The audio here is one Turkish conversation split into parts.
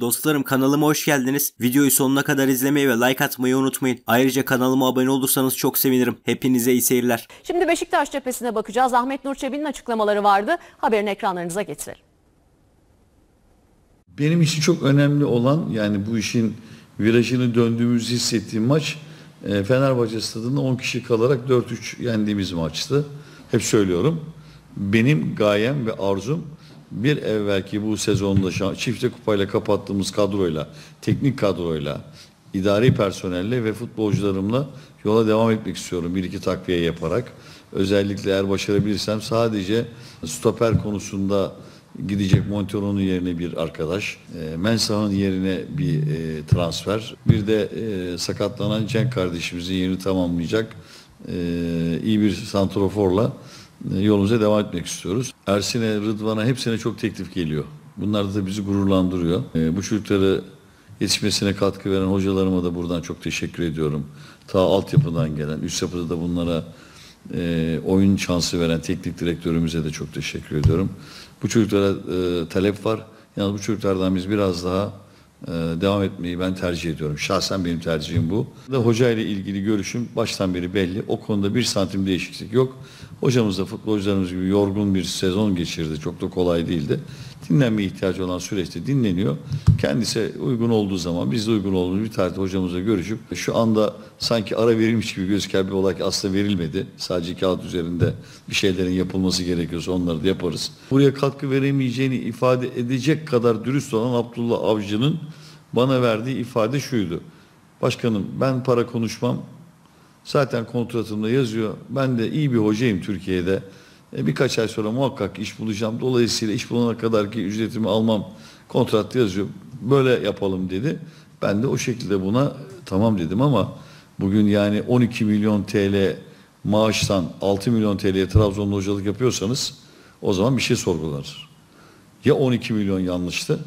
Dostlarım kanalıma hoş geldiniz. Videoyu sonuna kadar izlemeyi ve like atmayı unutmayın. Ayrıca kanalıma abone olursanız çok sevinirim. Hepinize iyi seyirler. Şimdi Beşiktaş cephesine bakacağız. Ahmet Nur Çebi'nin açıklamaları vardı. Haberin ekranlarınıza getirelim. Benim için çok önemli olan yani bu işin virajını döndüğümüzü hissettiğim maç e, Fenerbahçe stadında 10 kişi kalarak 4-3 yendiğimiz maçtı. Hep söylüyorum. Benim gayem ve arzum bir evvelki bu sezonda çifte kupayla kapattığımız kadroyla, teknik kadroyla, idari personelle ve futbolcularımla yola devam etmek istiyorum. Bir iki takviye yaparak. Özellikle eğer başarabilirsem sadece stoper konusunda gidecek Montero'nun yerine bir arkadaş, e, Mensah'ın yerine bir e, transfer, bir de e, sakatlanan Cenk kardeşimizi yerini tamamlayacak e, iyi bir santroforla e, yolumuza devam etmek istiyoruz. Ersin'e, Rıdvan'a hepsine çok teklif geliyor. Bunlar da bizi gururlandırıyor. E, bu çocukları yetişmesine katkı veren hocalarıma da buradan çok teşekkür ediyorum. Ta altyapıdan gelen, üst yapıda da bunlara e, oyun şansı veren teknik direktörümüze de çok teşekkür ediyorum. Bu çocuklara e, talep var. Yalnız bu çocuklardan biz biraz daha ee, devam etmeyi ben tercih ediyorum. Şahsen benim tercihim bu. Da Hoca ile ilgili görüşüm baştan beri belli. O konuda bir santim değişiklik yok. Hocamız da futbolcularımız gibi yorgun bir sezon geçirdi. Çok da kolay değildi dinlenme ihtiyacı olan süreçte dinleniyor. Kendisi uygun olduğu zaman biz de uygun olduğumuz bir tarihte hocamızla görüşüp şu anda sanki ara verilmiş gibi gözüken bir olay aslında verilmedi. Sadece kağıt üzerinde bir şeylerin yapılması gerekiyorsa onları da yaparız. Buraya katkı veremeyeceğini ifade edecek kadar dürüst olan Abdullah Avcı'nın bana verdiği ifade şuydu. Başkanım ben para konuşmam. Zaten kontratımda yazıyor. Ben de iyi bir hocayım Türkiye'de. E, birkaç ay sonra muhakkak iş bulacağım. Dolayısıyla iş bulana kadar ki ücretimi almam kontratta yazıyor. Böyle yapalım dedi. Ben de o şekilde buna tamam dedim ama bugün yani 12 milyon TL maaştan 6 milyon TL'ye Trabzon'da hocalık yapıyorsanız o zaman bir şey sorgular. Ya 12 milyon yanlıştı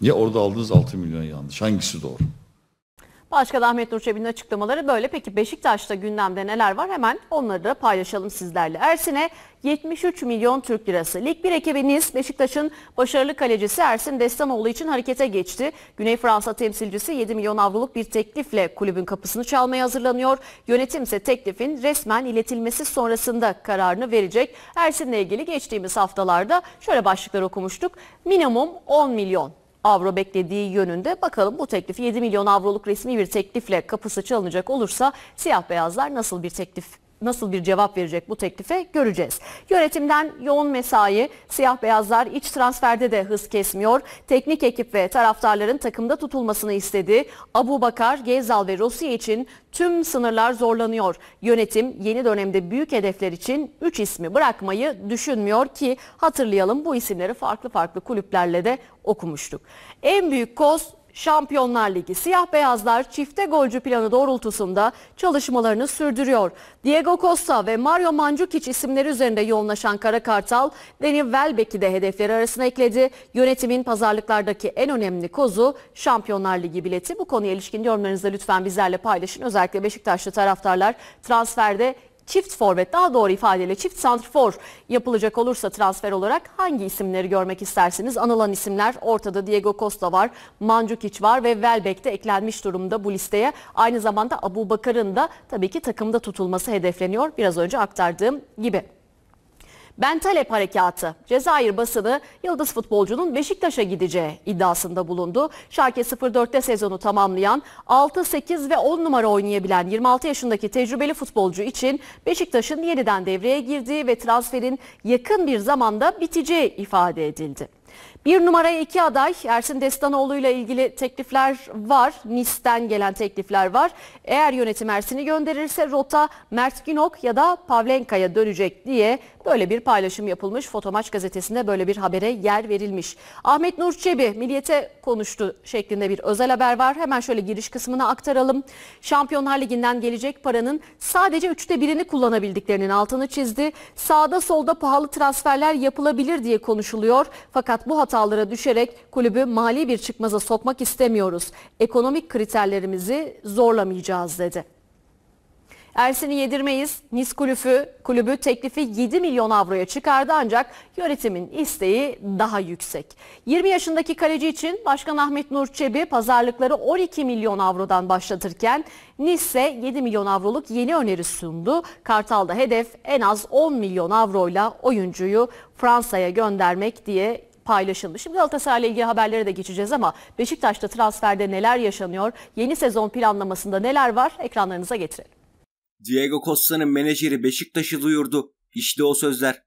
ya orada aldığınız 6 milyon yanlış. Hangisi doğru? Başka da Ahmet Nur Çebi'nin açıklamaları böyle. Peki Beşiktaş'ta gündemde neler var? Hemen onları da paylaşalım sizlerle. Ersin'e 73 milyon Türk lirası. Lig 1 ekibi Beşiktaş'ın başarılı kalecisi Ersin Destanoğlu için harekete geçti. Güney Fransa temsilcisi 7 milyon avroluk bir teklifle kulübün kapısını çalmaya hazırlanıyor. Yönetim ise teklifin resmen iletilmesi sonrasında kararını verecek. Ersin'le ilgili geçtiğimiz haftalarda şöyle başlıklar okumuştuk. Minimum 10 milyon avro beklediği yönünde. Bakalım bu teklifi 7 milyon avroluk resmi bir teklifle kapısı çalınacak olursa siyah beyazlar nasıl bir teklif nasıl bir cevap verecek bu teklife göreceğiz. Yönetimden yoğun mesai, siyah beyazlar iç transferde de hız kesmiyor. Teknik ekip ve taraftarların takımda tutulmasını istedi. Abu Bakar, Gezal ve Rossi için tüm sınırlar zorlanıyor. Yönetim yeni dönemde büyük hedefler için 3 ismi bırakmayı düşünmüyor ki hatırlayalım bu isimleri farklı farklı kulüplerle de okumuştuk. En büyük koz Şampiyonlar Ligi siyah beyazlar çifte golcü planı doğrultusunda çalışmalarını sürdürüyor. Diego Costa ve Mario Mandzukic isimleri üzerinde yoğunlaşan Kara Kartal, Deni Welbeck'i de hedefleri arasına ekledi. Yönetimin pazarlıklardaki en önemli kozu Şampiyonlar Ligi bileti. Bu konuya ilişkin yorumlarınızı lütfen bizlerle paylaşın. Özellikle Beşiktaşlı taraftarlar transferde çift forvet daha doğru ifadeyle çift santrfor yapılacak olursa transfer olarak hangi isimleri görmek istersiniz? Anılan isimler ortada Diego Costa var, Mancukic var ve Welbeck de eklenmiş durumda bu listeye. Aynı zamanda Abu Bakar'ın da tabii ki takımda tutulması hedefleniyor biraz önce aktardığım gibi. Ben Talep Harekatı, Cezayir basını Yıldız futbolcunun Beşiktaş'a gideceği iddiasında bulundu. Şarkı 04'te sezonu tamamlayan 6, 8 ve 10 numara oynayabilen 26 yaşındaki tecrübeli futbolcu için Beşiktaş'ın yeniden devreye girdiği ve transferin yakın bir zamanda biteceği ifade edildi. Bir numaraya iki aday Ersin Destanoğlu ile ilgili teklifler var. Nis'ten gelen teklifler var. Eğer yönetim Ersin'i gönderirse rota Mert Günok ya da Pavlenka'ya dönecek diye böyle bir paylaşım yapılmış. Fotomaç gazetesinde böyle bir habere yer verilmiş. Ahmet Nur Çebi milliyete konuştu şeklinde bir özel haber var. Hemen şöyle giriş kısmına aktaralım. Şampiyonlar Ligi'nden gelecek paranın sadece üçte birini kullanabildiklerinin altını çizdi. Sağda solda pahalı transferler yapılabilir diye konuşuluyor. Fakat bu hata hatalara düşerek kulübü mali bir çıkmaza sokmak istemiyoruz. Ekonomik kriterlerimizi zorlamayacağız dedi. Ersin'i yedirmeyiz. Nis kulübü, kulübü teklifi 7 milyon avroya çıkardı ancak yönetimin isteği daha yüksek. 20 yaşındaki kaleci için Başkan Ahmet Nur Çebi pazarlıkları 12 milyon avrodan başlatırken Nis ise 7 milyon avroluk yeni öneri sundu. Kartal'da hedef en az 10 milyon avroyla oyuncuyu Fransa'ya göndermek diye Paylaşılmış. Şimdi Galatasaray'la ilgili haberlere de geçeceğiz ama Beşiktaş'ta transferde neler yaşanıyor? Yeni sezon planlamasında neler var? Ekranlarınıza getirelim. Diego Costa'nın menajeri Beşiktaş'ı duyurdu. İşte o sözler.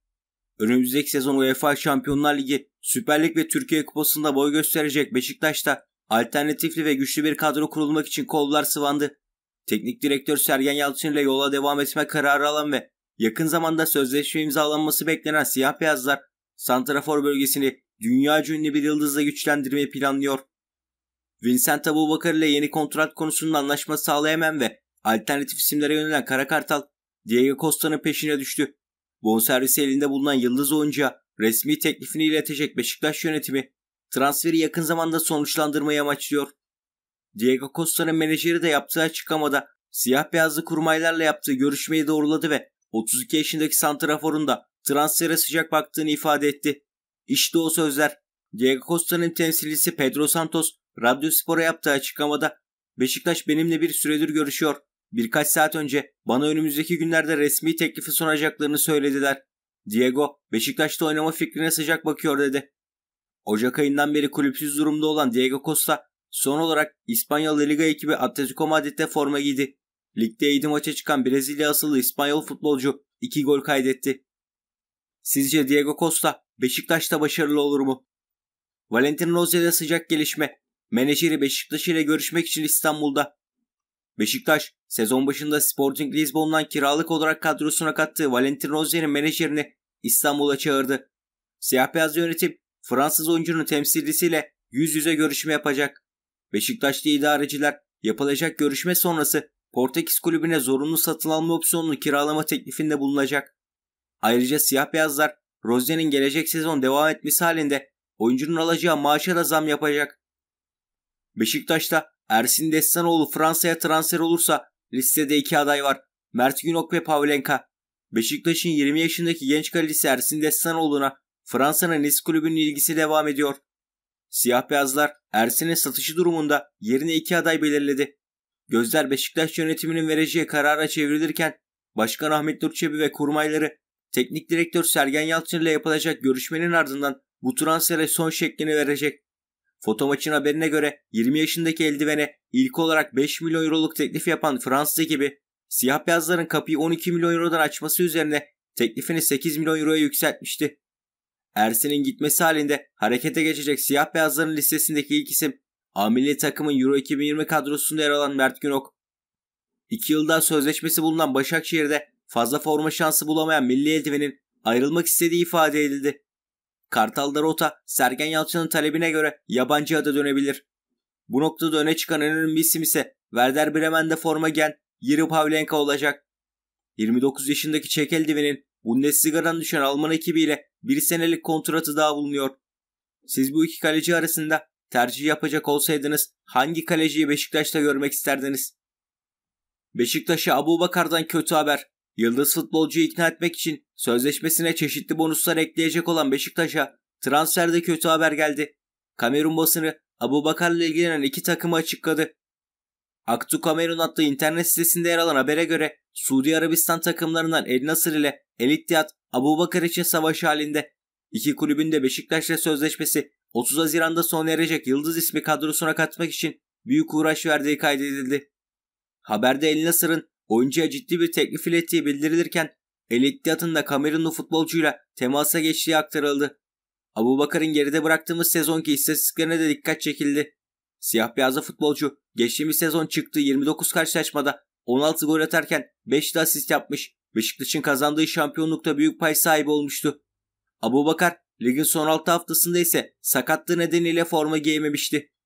Önümüzdeki sezon UEFA Şampiyonlar Ligi, Süper Lig ve Türkiye Kupası'nda boy gösterecek Beşiktaş'ta alternatifli ve güçlü bir kadro kurulmak için kollar sıvandı. Teknik direktör Sergen Yalçın ile yola devam etme kararı alan ve yakın zamanda sözleşme imzalanması beklenen siyah beyazlar Santrafor bölgesini dünya ünlü bir yıldızla güçlendirmeyi planlıyor. Vincent Abubakar ile yeni kontrat konusunda anlaşma sağlayamam ve alternatif isimlere yönelen Kara Kartal, Diego Costa'nın peşine düştü. Bonservisi elinde bulunan yıldız oyuncuya resmi teklifini iletecek Beşiktaş yönetimi transferi yakın zamanda sonuçlandırmayı amaçlıyor. Diego Costa'nın menajeri de yaptığı açıklamada siyah beyazlı kurmaylarla yaptığı görüşmeyi doğruladı ve 32 yaşındaki santraforun da transfere sıcak baktığını ifade etti. İşte o sözler. Diego Costa'nın temsilcisi Pedro Santos Radyo Spor'a yaptığı açıklamada Beşiktaş benimle bir süredir görüşüyor. Birkaç saat önce bana önümüzdeki günlerde resmi teklifi sunacaklarını söylediler. Diego Beşiktaş'ta oynama fikrine sıcak bakıyor dedi. Ocak ayından beri kulüpsüz durumda olan Diego Costa son olarak İspanyol Liga ekibi Atletico Madrid'de forma giydi. Ligde 7 maça çıkan Brezilya asıllı İspanyol futbolcu 2 gol kaydetti. Sizce Diego Costa Beşiktaş'ta başarılı olur mu? Valentin Rozi'de sıcak gelişme. Menajeri Beşiktaş ile görüşmek için İstanbul'da. Beşiktaş, sezon başında Sporting Lisbon'dan kiralık olarak kadrosuna kattığı Valentin Rozier'in menajerini İstanbul'a çağırdı. Siyah beyaz yönetim, Fransız oyuncunun temsilcisiyle yüz yüze görüşme yapacak. Beşiktaşlı idareciler yapılacak görüşme sonrası Portekiz kulübüne zorunlu satın alma opsiyonunu kiralama teklifinde bulunacak. Ayrıca siyah beyazlar Rozier'in gelecek sezon devam etmesi halinde oyuncunun alacağı maaşa da zam yapacak. Beşiktaş'ta Ersin Destanoğlu Fransa'ya transfer olursa listede iki aday var. Mert Günok ve Pavlenka. Beşiktaş'ın 20 yaşındaki genç kalecisi Ersin Destanoğlu'na Fransa'nın Nice kulübünün ilgisi devam ediyor. Siyah beyazlar Ersin'in satışı durumunda yerine iki aday belirledi. Gözler Beşiktaş yönetiminin vereceği karara çevrilirken Başkan Ahmet Nur Çebi ve kurmayları Teknik direktör Sergen Yalçın ile yapılacak görüşmenin ardından bu transfere son şeklini verecek. Foto maçın haberine göre 20 yaşındaki eldivene ilk olarak 5 milyon euroluk teklif yapan Fransız ekibi siyah beyazların kapıyı 12 milyon eurodan açması üzerine teklifini 8 milyon euroya yükseltmişti. Ersin'in gitmesi halinde harekete geçecek siyah beyazların listesindeki ilk isim amili takımın Euro 2020 kadrosunda yer alan Mert Günok. 2 yılda sözleşmesi bulunan Başakşehir'de fazla forma şansı bulamayan milli eldivenin ayrılmak istediği ifade edildi. Kartal Darota, Sergen Yalçın'ın talebine göre yabancıya da dönebilir. Bu noktada öne çıkan en önemli isim ise Werder Bremen'de forma giyen Yuri Pavlenka olacak. 29 yaşındaki Çek eldivenin Bundesliga'dan düşen Alman ekibiyle bir senelik kontratı daha bulunuyor. Siz bu iki kaleci arasında tercih yapacak olsaydınız hangi kaleciyi Beşiktaş'ta görmek isterdiniz? Beşiktaş'a Abu Bakar'dan kötü haber. Yıldız futbolcuyu ikna etmek için sözleşmesine çeşitli bonuslar ekleyecek olan Beşiktaş'a transferde kötü haber geldi. Kamerun basını Abu Bakar'la ilgilenen iki takımı açıkladı. Aktu Kamerun adlı internet sitesinde yer alan habere göre Suudi Arabistan takımlarından El Nasır ile El İttihad Abu Bakar için savaş halinde. İki kulübün de Beşiktaş'la sözleşmesi 30 Haziran'da sona erecek Yıldız ismi kadrosuna katmak için büyük uğraş verdiği kaydedildi. Haberde El Nasır'ın oyuncuya ciddi bir teklif ilettiği bildirilirken El Ittihad'ın da Kamerunlu futbolcuyla temasa geçtiği aktarıldı. Abu Bakar'ın geride bıraktığımız sezonki istatistiklerine de dikkat çekildi. Siyah beyazlı futbolcu geçtiğimiz sezon çıktığı 29 karşılaşmada 16 gol atarken 5 de asist yapmış. Beşiktaş'ın kazandığı şampiyonlukta büyük pay sahibi olmuştu. Abu Bakar ligin son 6 haftasında ise sakatlığı nedeniyle forma giyememişti.